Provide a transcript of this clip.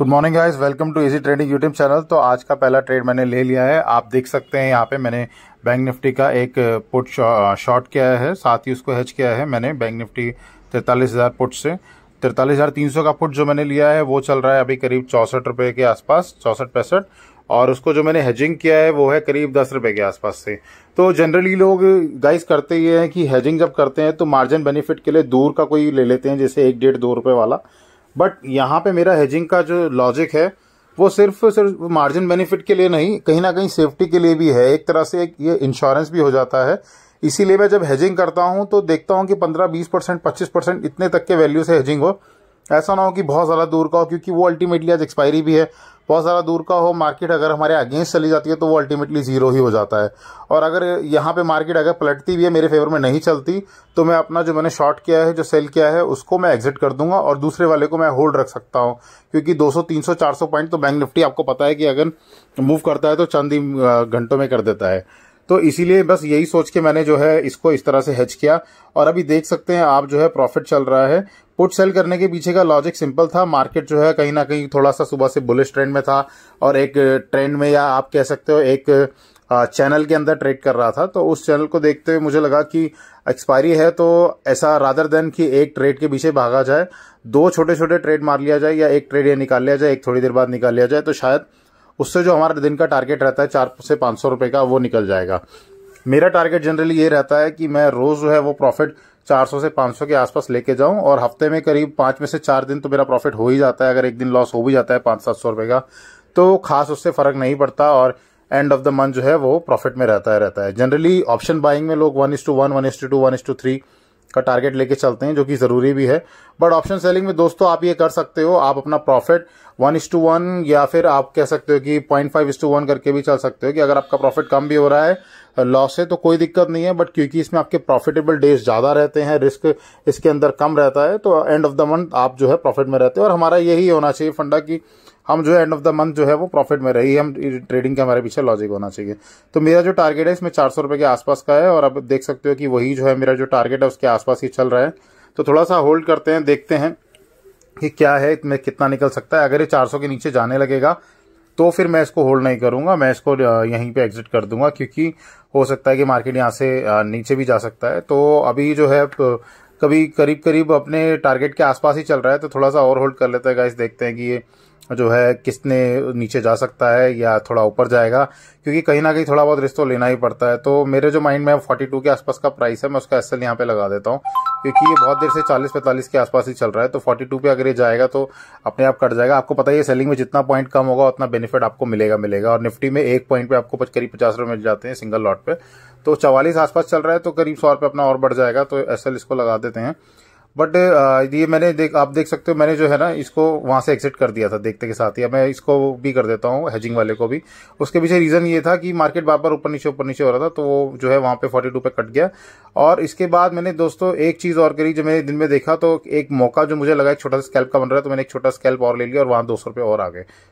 good morning guys welcome to easy trading YouTube channel तो आज का पहला ट्रेड मैंने ले लिया है आप देख सकते हैं यहाँ पे मैंने बैंक निफ्टी का एक पुट शॉर्ट किया है साथ ही उसको हैच किया है मैंने बैंक निफ्टी तैंतालीस हज़ार पुट से तिरतालीस हज़ार तीन सौ का पुट जो मैंने लिया है वो चल रहा है अभी करीब चौंसठ रुपये के आसपास चौंसठ पैंसठ और उसको जो मैंने हेजिंग किया है वो है करीब दस रुपये के आसपास से तो जनरली लोग गाइस करते ये हैं कि हेजिंग जब करते हैं तो मार्जिन बेनिफिट के लिए दूर का कोई ले लेते हैं जैसे एक डेढ़ दो रुपये वाला बट यहाँ पे मेरा हेजिंग का जो लॉजिक है वो सिर्फ सिर्फ मार्जिन बेनिफिट के लिए नहीं कहीं ना कहीं सेफ्टी के लिए भी है एक तरह से एक ये इंश्योरेंस भी हो जाता है इसीलिए मैं जब हेजिंग करता हूँ तो देखता हूँ कि पंद्रह बीस परसेंट पच्चीस परसेंट इतने तक के वैल्यू से हेजिंग हो ऐसा ना हो कि बहुत ज़्यादा दूर का हो क्योंकि वो अल्टीमेटली आज एक्सपायरी भी है बहुत ज़्यादा दूर का हो मार्केट अगर हमारे अगेंस्ट चली जाती है तो वो अल्टीमेटली ज़ीरो ही हो जाता है और अगर यहाँ पे मार्केट अगर पलटती भी है मेरे फेवर में नहीं चलती तो मैं अपना जो मैंने शॉर्ट किया है जो सेल किया है उसको मैं एग्जिट कर दूंगा और दूसरे वाले को मैं होल्ड रख सकता हूँ क्योंकि 200 300 400 पॉइंट तो बैंक निफ्टी आपको पता है कि अगर मूव करता है तो चंद ही घंटों में कर देता है तो इसीलिए बस यही सोच के मैंने जो है इसको इस तरह से हेच किया और अभी देख सकते हैं आप जो है प्रॉफिट चल रहा है पुट सेल करने के पीछे का लॉजिक सिंपल था मार्केट जो है कहीं ना कहीं थोड़ा सा सुबह से बुलिश ट्रेंड में था और एक ट्रेंड में या आप कह सकते हो एक चैनल के अंदर ट्रेड कर रहा था तो उस चैनल को देखते हुए मुझे लगा कि एक्सपायरी है तो ऐसा रादर देन कि एक ट्रेड के पीछे भागा जाए दो छोटे छोटे ट्रेड मार लिया जाए या एक ट्रेड ये निकाल लिया जाए एक थोड़ी देर बाद निकाल लिया जाए तो शायद उससे जो हमारा दिन का टारगेट रहता है चार से पाँच सौ रुपए का वो निकल जाएगा मेरा टारगेट जनरली ये रहता है कि मैं रोज़ जो है वो प्रॉफिट 400 से 500 के आसपास लेके जाऊं और हफ्ते में करीब पांच में से चार दिन तो मेरा प्रॉफिट हो ही जाता है अगर एक दिन लॉस हो भी जाता है पाँच सात सौ रुपए का तो खास उससे फ़र्क नहीं पड़ता और एंड ऑफ द मंथ जो है वो प्रॉफिट में रहता है रहता है जनरली ऑप्शन बाइंग में लोग one is to one one is to two one is to three का टारगेट लेके चलते हैं जो कि ज़रूरी भी है बट ऑप्शन सेलिंग में दोस्तों आप ये कर सकते हो आप अपना profit one is to one या फिर आप कह सकते हो कि point five is to one करके भी चल सकते हो कि अगर आपका प्रॉफिट कम भी हो रहा है लॉस है तो कोई दिक्कत नहीं है बट क्योंकि इसमें आपके प्रॉफिटेबल डेज ज़्यादा रहते हैं रिस्क इसके अंदर कम रहता है तो एंड ऑफ द मंथ आप जो है प्रॉफिट में रहते हो और हमारा यही होना चाहिए फंडा कि हम जो है एंड ऑफ द मंथ जो है वो प्रॉफिट में रही हम ट्रेडिंग के हमारे पीछे लॉजिक होना चाहिए तो मेरा जो टारगेट है इसमें चार सौ के आसपास का है और अब देख सकते हो कि वही जो है मेरा जो टारगेट है उसके आसपास ही चल रहा है तो थोड़ा सा होल्ड करते हैं देखते हैं कि क्या है इसमें कितना निकल सकता है अगर ये 400 के नीचे जाने लगेगा तो फिर मैं इसको होल्ड नहीं करूंगा मैं इसको यहीं पे एग्जिट कर दूंगा क्योंकि हो सकता है कि मार्केट यहाँ से नीचे भी जा सकता है तो अभी जो है कभी करीब करीब अपने टारगेट के आसपास ही चल रहा है तो थोड़ा सा और होल्ड कर लेता है गाइस देखते हैं कि ये जो है किसने नीचे जा सकता है या थोड़ा ऊपर जाएगा क्योंकि कहीं ना कहीं थोड़ा बहुत रिश्तों तो लेना ही पड़ता है तो मेरे जो माइंड में फोर्टी टू के आसपास का प्राइस है मैं उसका एस एल यहाँ पे लगा देता हूँ क्योंकि ये बहुत देर से चालीस पैंतालीस के आसपास ही चल रहा है तो फोर्टी टू पे अगर ये जाएगा तो अपने आप कट जाएगा आपको पता ही है सेलिंग में जितना पॉइंट कम होगा उतना बेनिफिट आपको मिलेगा मिलेगा और निफ्टी में एक पॉइंट पे आपको करीब पचास रुपये मिल जाते हैं सिंगल लॉट पे तो चवालीस आसपास चल रहा है तो करीब सौ रुपये अपना और बढ़ जाएगा तो एस इसको लगा देते हैं बट uh, ये मैंने देख आप देख सकते हो मैंने जो है ना इसको वहां से एग्जिट कर दिया था देखते के साथ ही मैं इसको भी कर देता हूँ हेजिंग वाले को भी उसके पीछे रीज़न ये था कि मार्केट बार बार ऊपर नीचे ऊपर नीचे हो रहा था तो वो जो है वहां पे 42 पे कट गया और इसके बाद मैंने दोस्तों एक चीज़ और करी जो मैंने दिन में देखा तो एक मौका जो मुझे लगा एक छोटा सा स्कैल्प का बन रहा है तो मैंने एक छोटा स्कैल्प और ले लिया और वहां दो सौ और आ गए